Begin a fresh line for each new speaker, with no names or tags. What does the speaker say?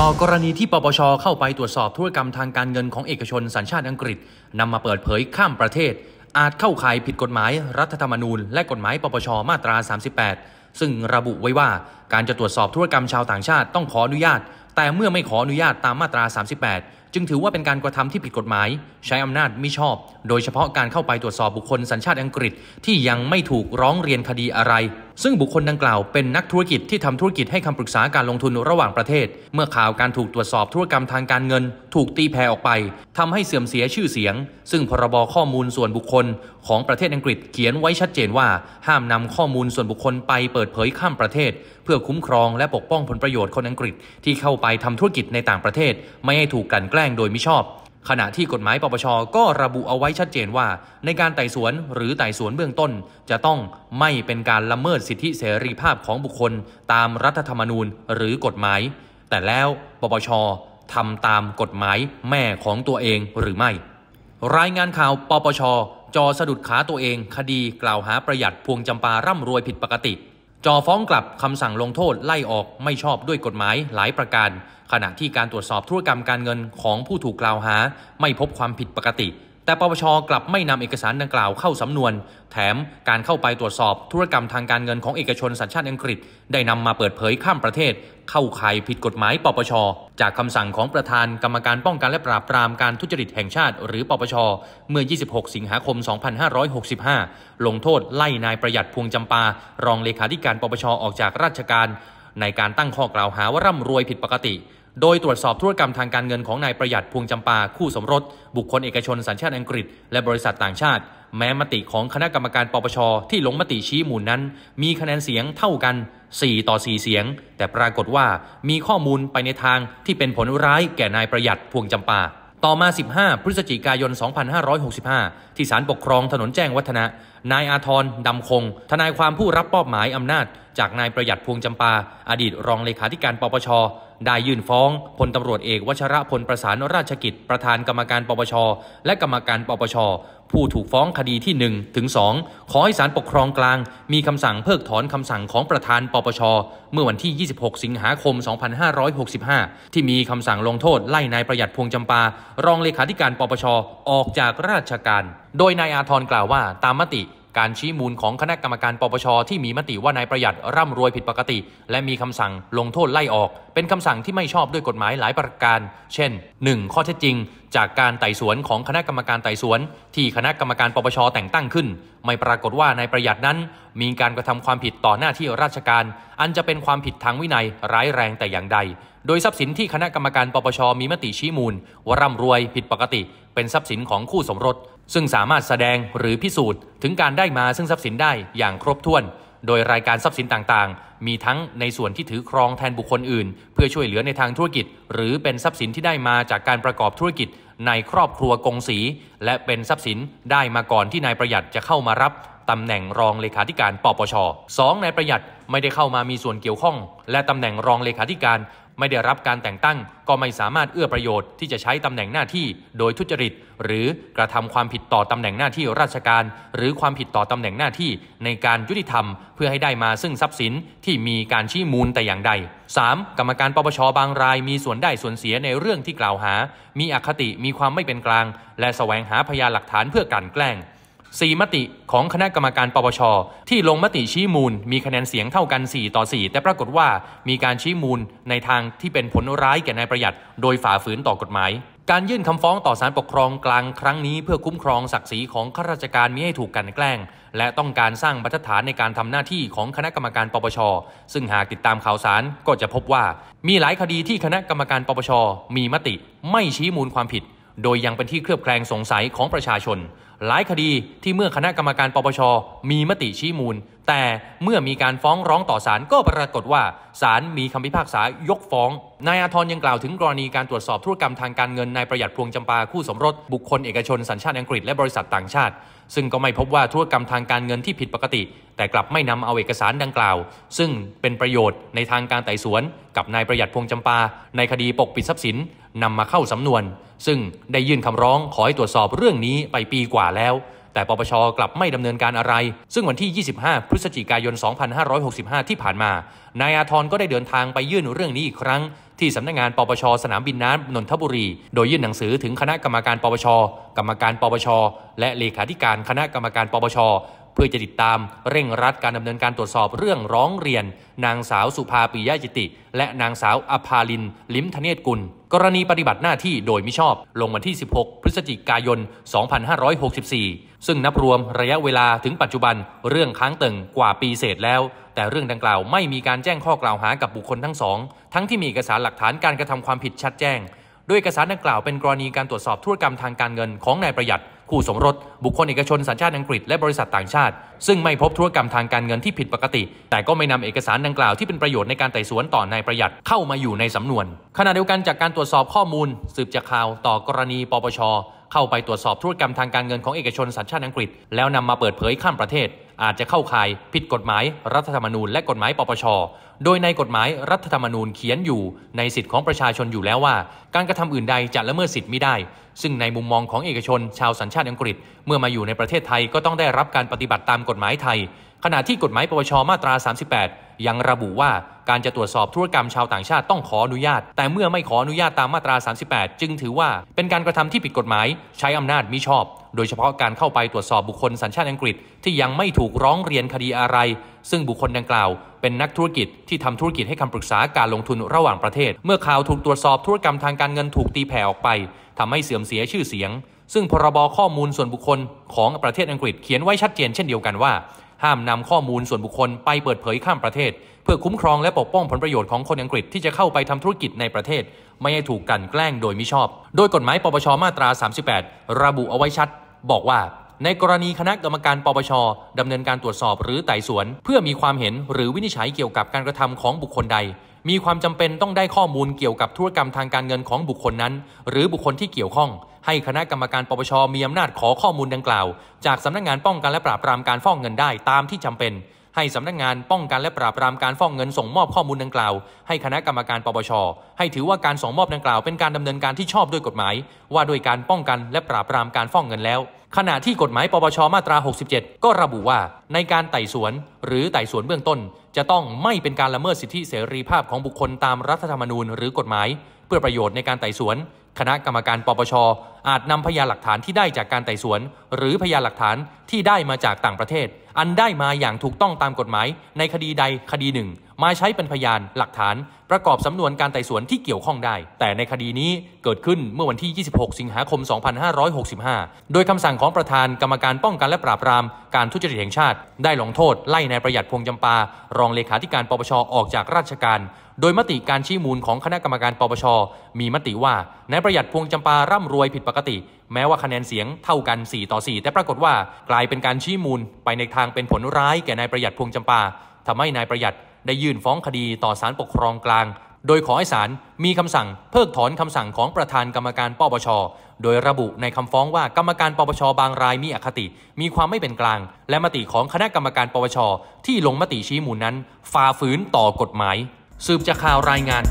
ต่อกรณีที่ปปช เข้าไปตรวจสอบธุรกรรมทางการเงินของเอกชนสัญชาติอังกฤษนำมาเปิดเผยข้ามประเทศ อาจเข้าข่ายผิดกฎหมาย รัฐธรรมนูญ และกฎหมายปปช มาตรา 38 ซึ่งระบุไว้ว่าการจะตรวจสอบธุรกรรมชาวต่างชาติต้องขออนุญาต แต่เมื่อไม่ขออนุญาตตามมาตรา 38 จึงถือว่าเป็นการกระทำที่ผิดกฎหมายใช้อำนาจมิชอบ โดยเฉพาะการเข้าไปตรวจสอบบุคคลสัญชาติอังกฤษที่ยังไม่ถูกร้องเรียนคดีอะไรซึ่งบุคคลดังกล่าวเป็นนักธุรกิจที่ทำธุรกิจให้คำปรึกษาการลงทุนระหว่างประเทศ เมื่อข่าวการถูกตรวจสอบธุรกรรมทางการเงิน ถูกตีแผ่ออกไป ทำให้เสื่อมเสียชื่อเสียง ซึ่งพรบข้อมูลส่วนบุคคล ของประเทศอังกฤษเขียนไว้ชัดเจนว่า ห้ามนำข้อมูลส่วนบุคคลไปเปิดเผยข้ามประเทศ เพื่อคุ้มครองและปกป้องผลประโยชน์คนอังกฤษที่เข้าไปทำธุรกิจในต่างประเทศ ไม่ให้ถูกกลั่นแกล้งโดยมิชอบขณะที่กฎหมายปปชก็ระบุเอาไว้ชัดเจนว่าในการไต่สวนหรือไต่สวนเบื้องต้น จะต้องไม่เป็นการละเมิดสิทธิเสรีภาพของบุคคลตามรัฐธรรมนูญหรือกฎหมาย แต่แล้วปปชทำตามกฎหมายแม่ของตัวเองหรือไม่ รายงานข่าวปปช จอสะดุดขาตัวเองคดีกล่าวหาประหยัดพวงจำปาร่ำรวยผิดปกติจอฟ้องกลับคำสั่งลงโทษไล่ออกไม่ชอบด้วยกฎหมายหลายประการ ขณะที่การตรวจสอบธุรกรรมการเงินของผู้ถูกกล่าวหาไม่พบความผิดปกติแต่ปปชกลับไม่นำเอกสารดังกล่าวเข้าสำนวน แถมการเข้าไปตรวจสอบธุรกรรมทางการเงินของเอกชนสัญชาติอังกฤษได้นำมาเปิดเผยข้ามประเทศ เข้าข่ายผิดกฎหมาย ปปชจากคำสั่งของประธานกรรมการป้องกันและปราบปรามการทุจริตแห่งชาติหรือปปชเมื่อ 26 สิงหาคม 2565 ลงโทษไล่นายประหยัดพวงจำปา รองเลขาธิการปปชออกจากราชการ ในการตั้งข้อกล่าวหาว่าร่ำรวยผิดปกติโดยตรวจสอบธุรกรรมทางการเงินของนายประหยัดพวงจำปาคู่สมรสบุคคลเอกชนสัญชาติอังกฤษและบริษัทต่างชาติ แม้มติของคณะกรรมการปปชที่ลงมติชี้มูลนั้น มีคะแนนเสียงเท่ากัน 4 ต่อ 4 เสียง แต่ปรากฏว่ามีข้อมูลไปในทางที่เป็นผลร้ายแก่นายประหยัดพวงจำปาต่อมา 15 พฤศจิกายน 2565 ที่ศาลปกครองถนนแจ้งวัฒนะ นายอาทร ดำคง ทนายความผู้รับมอบหมายอำนาจจากนายประหยัดพวงจำปา อดีตรองเลขาธิการปปช ได้ยื่นฟ้องพลตำรวจเอกวชระพลประสานราชกิจ ประธานกรรมการปปช และกรรมการปปชผู้ถูกฟ้องคดีที่1ถึง2ขอให้ศาลปกครองกลาง มีคำสั่งเพิกถอนคำสั่งของประธานปปช เมื่อวันที่ 26 สิงหาคม 2565 ที่มีคำสั่งลงโทษไล่นายประหยัดพวงจำปา รองเลขาธิการปปช ออกจากราชการ โดยนายอาทรกล่าวว่าตามมติการชี้มูลของคณะกรรมการปปชที่มีมติว่านายประหยัดร่ำรวยผิดปกติ และมีคำสั่งลงโทษไล่ออก เป็นคำสั่งที่ไม่ชอบด้วยกฎหมายหลายประการ เช่น 1. ข้อเท็จจริง จากการไต่สวนของคณะกรรมการไต่สวน ที่คณะกรรมการปปชแต่งตั้งขึ้น ไม่ปรากฏว่านายประหยัดนั้น มีการกระทำความผิดต่อหน้าที่ราชการ อันจะเป็นความผิดทางวินัยร้ายแรงแต่อย่างใด โดยทรัพย์สินที่คณะกรรมการ ปปช มีมติชี้มูล ว่าร่ำรวยผิดปกติเป็นทรัพย์สินของคู่สมรสซึ่งสามารถแสดงหรือพิสูจน์ถึงการได้มาซึ่งทรัพย์สินได้อย่างครบถ้วน โดยรายการทรัพย์สินต่างๆ มีทั้งในส่วนที่ถือครองแทนบุคคลอื่น เพื่อช่วยเหลือในทางธุรกิจ หรือเป็นทรัพย์สินที่ได้มาจากการประกอบธุรกิจ ในครอบครัวกงสี และเป็นทรัพย์สินได้มาก่อนที่นายประหยัดจะเข้ามารับตำแหน่งรองเลขาธิการปปช2นายประหยัดไม่ได้เข้ามามีส่วนเกี่ยวข้อง และตำแหน่งรองเลขาธิการไม่ได้รับการแต่งตั้งก็ไม่สามารถเอื้อประโยชน์ที่จะใช้ตำแหน่งหน้าที่โดยทุจริต หรือกระทำความผิดต่อตำแหน่งหน้าที่ราชการหรือความผิดต่อตำแหน่งหน้าที่ในการยุติธรรมเพื่อให้ได้มาซึ่งทรัพย์สินที่มีการชี้มูลแต่อย่างใด 3. กรรมการปปชบางรายมีส่วนได้ส่วนเสียในเรื่องที่กล่าวหา มีอคติมีความไม่เป็นกลาง และแสวงหาพยานหลักฐานเพื่อกันแกล้ง4มติของคณะกรรมการปปชที่ลงมติชี้มูล มีคะแนนเสียงเท่ากัน 4 ต่อ 4 แต่ปรากฏว่า มีการชี้มูลในทางที่เป็นผลร้ายแก่นายประหยัด โดยฝ่าฝืนต่อกฎหมาย การยื่นคำฟ้องต่อศาลปกครองกลางครั้งนี้เพื่อคุ้มครองศักดิ์ศรีของข้าราชการมิให้ถูกกันแกล้ง และต้องการสร้างบรรทัดฐานในการทำหน้าที่ของคณะกรรมการปปชซึ่งหากติดตามข่าวสารก็จะพบว่า มีหลายคดีที่คณะกรรมการปปชมีมติไม่ชี้มูลความผิด โดยยังเป็นที่เคลือบแคลงสงสัยของประชาชนหลายคดีที่เมื่อคณะกรรมการปปชมีมติชี้มูล แต่เมื่อมีการฟ้องร้องต่อศาลก็ปรากฏว่าศาลมีคำพิพากษายกฟ้อง นายอาทรยังกล่าวถึงกรณีการตรวจสอบธุรกรรมทางการเงินนายประหยัดพวงจำปา คู่สมรสบุคคลเอกชนสัญชาติอังกฤษและบริษัทต่างชาติ ซึ่งก็ไม่พบว่าธุรกรรมทางการเงินที่ผิดปกติ แต่กลับไม่นำเอาเอกสารดังกล่าว ซึ่งเป็นประโยชน์ในทางการไต่สวน กับนายประหยัดพวงจำปา ในคดีปกปิดทรัพย์สินนำมาเข้าสำนวน ซึ่งได้ยื่นคำร้องขอให้ตรวจสอบเรื่องนี้ไปปีกว่าาแล้ว แต่ปปชกลับไม่ดำเนินการอะไร ซึ่งวันที่ 25 พฤศจิกายน 2565 ที่ผ่านมา นายอาทร ก็ได้เดินทางไปยื่นเรื่องนี้อีกครั้ง ที่สำนักงงานปปชสนามบินน้ำนนทบุรี โดยยื่นหนังสือถึงคณะกรรมการปปชกรรมการปปชและเลขาธิการคณะกรรมการปปชเพื่อจะติดตามเร่งรัดการดำเนินการตรวจสอบเรื่องร้องเรียน นางสาวสุภาปิยะจิติ และนางสาวอภาลินลิมธเนศกุล กรณีปฏิบัติหน้าที่โดยมิชอบ ลงวันที่ 16 พฤศจิกายน 2564 ซึ่งนับรวมระยะเวลาถึงปัจจุบัน เรื่องค้างตึงกว่าปีเศษแล้ว แต่เรื่องดังกล่าวไม่มีการแจ้งข้อกล่าวหากับบุคคลทั้งสอง ทั้งที่มีเอกสารหลักฐานการกระทำความผิดชัดแจ้งโดยเอกสารดังกล่าวเป็นกรณีการตรวจสอบธุรกรรมทางการเงินของนายประหยัดคู่สมรส บุคคลเอกชนสัญชาติอังกฤษและบริษัทต่างชาติ ซึ่งไม่พบธุรกรรมทางการเงินที่ผิดปกติ แต่ก็ไม่นำเอกสารดังกล่าวที่เป็นประโยชน์ในการไต่สวนต่อนายประหยัดเข้ามาอยู่ในสำนวน ขณะเดียวกันจากการตรวจสอบข้อมูล สืบจากข่าว ต่อกรณีปปชเข้าไปตรวจสอบธุรกรรมทางการเงินของเอกชนสัญชาติอังกฤษแล้วนำมาเปิดเผยข้ามประเทศ อาจจะเข้าข่าย ผิดกฎหมายรัฐธรรมนูญและกฎหมายปปช โดยในกฎหมายรัฐธรรมนูญเขียนอยู่ ในสิทธิของประชาชนอยู่แล้วว่า การกระทำอื่นใดจะละเมิดสิทธิ์ไม่ได้ ซึ่งในมุมมองของเอกชนชาวสัญชาติอังกฤษ เมื่อมาอยู่ในประเทศไทย ก็ต้องได้รับการปฏิบัติตามกฎหมายไทย ขณะที่กฎหมายปปช มาตรา 38ยังระบุว่าการจะตรวจสอบธุรกรรมชาวต่างชาติต้องขออนุญาต แต่เมื่อไม่ขออนุญาตตามมาตรา 38 จึงถือว่า เป็นการกระทำที่ผิดกฎหมายใช้อำนาจมิชอบ โดยเฉพาะการเข้าไปตรวจสอบบุคคลสัญชาติอังกฤษที่ยังไม่ถูกร้องเรียนคดีอะไร ซึ่งบุคคลดังกล่าวเป็นนักธุรกิจที่ทำธุรกิจให้คำปรึกษาการลงทุนระหว่างประเทศเมื่อข่าวถูกตรวจสอบธุรกรรมทางการเงินถูกตีแผ่ออกไป ทำให้เสื่อมเสียชื่อเสียง ซึ่งพรบข้อมูลส่วนบุคคลของประเทศอังกฤษเขียนไว้ชัดเจนเช่นเดียวกันว่าห้ามนำข้อมูลส่วนบุคคลไปเปิดเผยข้ามประเทศเพื่อคุ้มครองและปกป้องผลประโยชน์ของคนอังกฤษที่จะเข้าไปทำธุรกิจในประเทศไม่ให้ถูกกันแกล้งโดยมิชอบ โดยกฎหมายปปชมาตรา 38 ระบุเอาไว้ชัด บอกว่าในกรณีคณะกรรมการปปชดำเนินการตรวจสอบหรือไต่สวนเพื่อมีความเห็นหรือวินิจฉัยเกี่ยวกับการกระทำของบุคคลใด มีความจำเป็นต้องได้ข้อมูลเกี่ยวกับธุรกรรมทางการเงินของบุคคลนั้นหรือบุคคลที่เกี่ยวข้องให้คณะกรรมการปปชมีอำนาจขอข้อมูลดังกล่าว จากสำนักงานป้องกันและปราบปรามการฟอกเงินได้ตามที่จำเป็นให้สำนักงานป้องกันและปราบปรามการฟอกเงินส่งมอบข้อมูลดังกล่าว ให้คณะกรรมการปปชให้ถือว่าการส่งมอบดังกล่าวเป็นการดำเนินการที่ชอบด้วยกฎหมาย ว่าด้วยการป้องกันและปราบปรามการฟอกเงินแล้ว ขณะที่กฎหมายปปชมาตรา67 ก็ระบุว่า ในการไต่สวน หรือไต่สวนเบื้องต้น จะต้องไม่เป็นการละเมิดสิทธิเสรีภาพของบุคคลตามรัฐธรรมนูญหรือกฎหมายเพื่อประโยชน์ในการไต่สวน คณะกรรมการ ปปชอาจนำพยานหลักฐานที่ได้จากการไต่สวน หรือพยานหลักฐานที่ได้มาจากต่างประเทศ อันได้มาอย่างถูกต้องตามกฎหมายในคดีใดคดีหนึ่งมาใช้เป็นพยานหลักฐานประกอบสำนวนการไต่สวนที่เกี่ยวข้องได้ แต่ในคดีนี้เกิดขึ้นเมื่อวันที่ 26 สิงหาคม 2565 โดยคำสั่งของประธานกรรมการป้องกัน และปราบปรามการทุจริตแห่งชาติได้ลงโทษ ไล่นายประหยัดพงจำปา รองเลขาธิการปปชออกจากราชการโดยมติการชี้มูลของคณะกรรมการปปช มีมติว่า นายประหยัดพวงจำปาร่ำรวยผิดปกติ แม้ว่าคะแนนเสียงเท่ากัน 4 ต่อ 4 แต่ปรากฏว่ากลายเป็นการชี้มูล ไปในทางเป็นผลร้ายแก่นายประหยัดพวงจำปาทำให้นายประหยัดได้ยื่นฟ้องคดีต่อศาลปกครองกลาง โดยขอให้ศาลมีคำสั่งเพิกถอนคำสั่งของประธานกรรมการปปช โดยระบุในคำฟ้องว่ากรรมการปปชบางรายมีอคติ มีความไม่เป็นกลาง และมติของคณะกรรมการปปชที่ลงมติชี้มูลนั้นฝ่าฝืนต่อกฎหมายสืบจากข่าวรายงาน